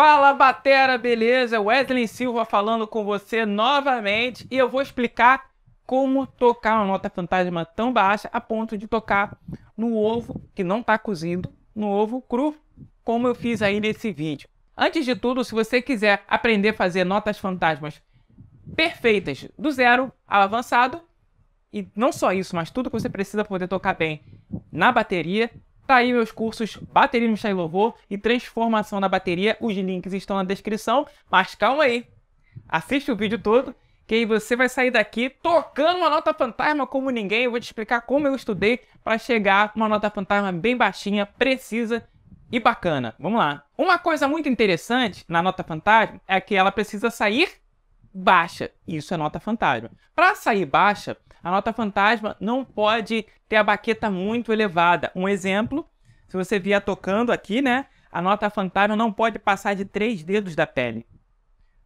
Fala batera, beleza? Wesley Silva falando com você novamente e eu vou explicar como tocar uma nota fantasma tão baixa a ponto de tocar no ovo que não está cozido, no ovo cru, como eu fiz aí nesse vídeo. Antes de tudo, se você quiser aprender a fazer notas fantasmas perfeitas do zero ao avançado, e não só isso, mas tudo que você precisa poder tocar bem na bateria, Tá aí meus cursos Bateria Mixta e Louvor e Transformação na Bateria. Os links estão na descrição, mas calma aí. Assiste o vídeo todo, que aí você vai sair daqui tocando uma nota fantasma como ninguém. Eu vou te explicar como eu estudei para chegar uma nota fantasma bem baixinha, precisa e bacana. Vamos lá. Uma coisa muito interessante na nota fantasma é que ela precisa sair baixa. Isso é nota fantasma. Para sair baixa, a nota fantasma não pode ter a baqueta muito elevada. Um exemplo, se você vier tocando aqui, né? A nota fantasma não pode passar de três dedos da pele.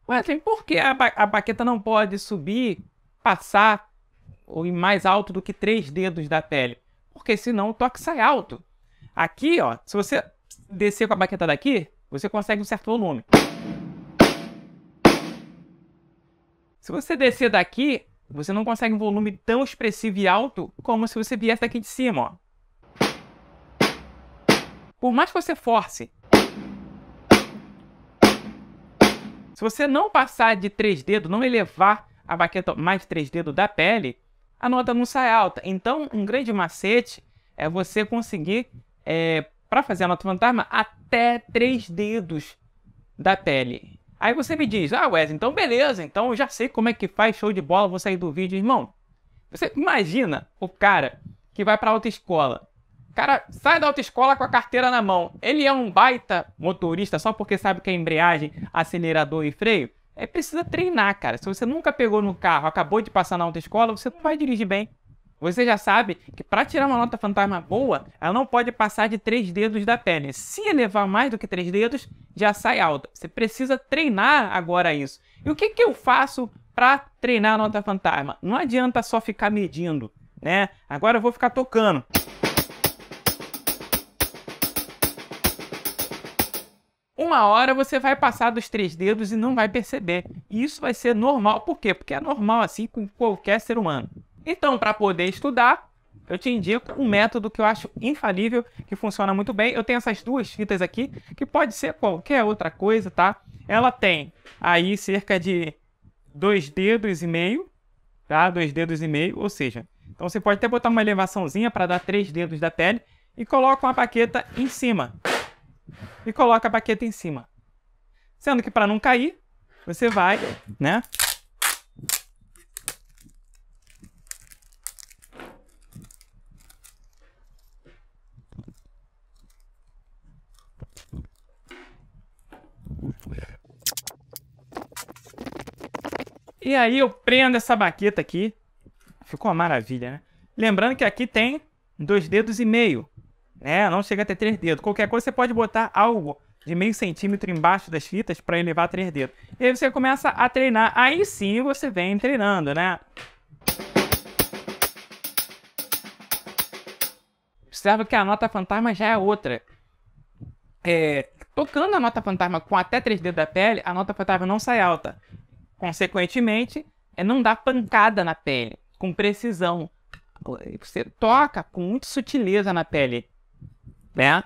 Ué, tem por que a, ba a baqueta não pode subir, passar ou ir mais alto do que três dedos da pele? Porque senão o toque sai alto. Aqui, ó, se você descer com a baqueta daqui, você consegue um certo volume. Se você descer daqui, você não consegue um volume tão expressivo e alto como se você viesse daqui de cima, ó. Por mais que você force, se você não passar de três dedos, não elevar a baqueta mais de três dedos da pele, a nota não sai alta. Então, um grande macete é você conseguir, é, para fazer a nota fantasma, até três dedos da pele. Aí você me diz, ah, Wes, então beleza, então eu já sei como é que faz show de bola, vou sair do vídeo, irmão. Você imagina o cara que vai para autoescola. O cara sai da autoescola com a carteira na mão. Ele é um baita motorista só porque sabe que é embreagem, acelerador e freio. É precisa treinar, cara. Se você nunca pegou no carro, acabou de passar na autoescola, você não vai dirigir bem. Você já sabe que para tirar uma nota fantasma boa, ela não pode passar de três dedos da pele. Se elevar mais do que três dedos, já sai alta. Você precisa treinar agora isso. E o que, que eu faço para treinar a nota fantasma? Não adianta só ficar medindo, né? Agora eu vou ficar tocando. uma hora você vai passar dos três dedos e não vai perceber. E isso vai ser normal. Por quê? Porque é normal assim com qualquer ser humano. Então, para poder estudar, eu te indico um método que eu acho infalível, que funciona muito bem. Eu tenho essas duas fitas aqui, que pode ser qualquer outra coisa, tá? Ela tem aí cerca de dois dedos e meio, tá? Dois dedos e meio, ou seja, então você pode até botar uma elevaçãozinha para dar três dedos da pele e coloca uma baqueta em cima. E coloca a baqueta em cima. Sendo que para não cair, você vai, né? E aí eu prendo essa baqueta aqui. Ficou uma maravilha, né? Lembrando que aqui tem dois dedos e meio, né? Não chega até três dedos. Qualquer coisa você pode botar algo de meio centímetro embaixo das fitas para elevar três dedos. E aí você começa a treinar. Aí sim você vem treinando, né? Observa que a nota fantasma já é outra. É, tocando a nota fantasma com até três dedos da pele, a nota fantasma não sai alta. Consequentemente, é não dar pancada na pele, com precisão. Você toca com muita sutileza na pele. Né?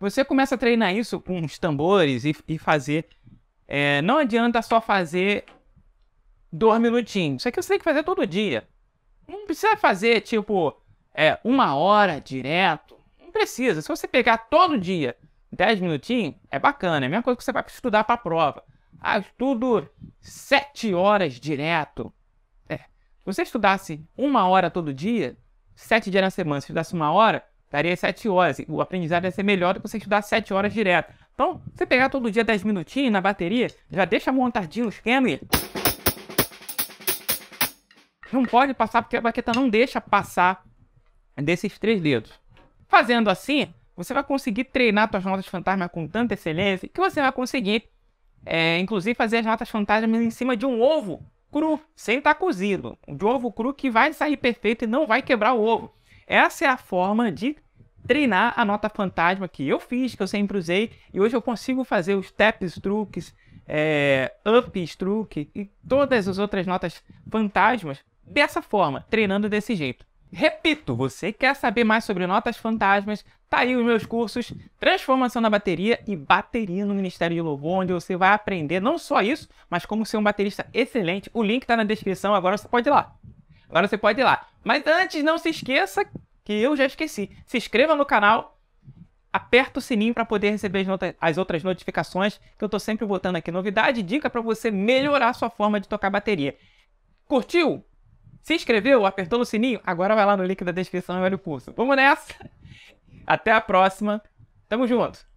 Você começa a treinar isso com os tambores e, e fazer. É, não adianta só fazer dois minutinhos. Isso aqui você tem que fazer todo dia. Não precisa fazer, tipo, é, uma hora direto, não precisa. Se você pegar todo dia 10 minutinhos, é bacana. É a mesma coisa que você vai estudar para a prova. Ah, estudo 7 horas direto. É. Se você estudasse uma hora todo dia, 7 dias na semana, se estudasse uma hora, daria 7 horas. O aprendizado ia ser melhor do que você estudar 7 horas direto. Então, você pegar todo dia 10 minutinhos na bateria, já deixa montadinho o esquema e não pode passar, porque a baqueta não deixa passar desses três dedos. Fazendo assim, você vai conseguir treinar suas notas fantasma com tanta excelência que você vai conseguir, é, inclusive, fazer as notas fantasmas em cima de um ovo cru, sem estar tá cozido. De um ovo cru que vai sair perfeito e não vai quebrar o ovo. Essa é a forma de treinar a nota fantasma que eu fiz, que eu sempre usei, e hoje eu consigo fazer os taps, truques, é, ups, truque e todas as outras notas fantasmas dessa forma, treinando desse jeito. Repito, você quer saber mais sobre notas fantasmas? Tá aí os meus cursos Transformação da Bateria e Bateria no Ministério de Louvor, onde você vai aprender não só isso, mas como ser um baterista excelente. O link tá na descrição, agora você pode ir lá. Agora você pode ir lá. Mas antes, não se esqueça que eu já esqueci. Se inscreva no canal, aperta o sininho para poder receber as, outras notificações, que eu tô sempre botando aqui novidade e dica para você melhorar sua forma de tocar bateria. Curtiu? Se inscreveu, apertou no sininho, agora vai lá no link da descrição e olha o curso. Vamos nessa! Até a próxima. Tamo junto!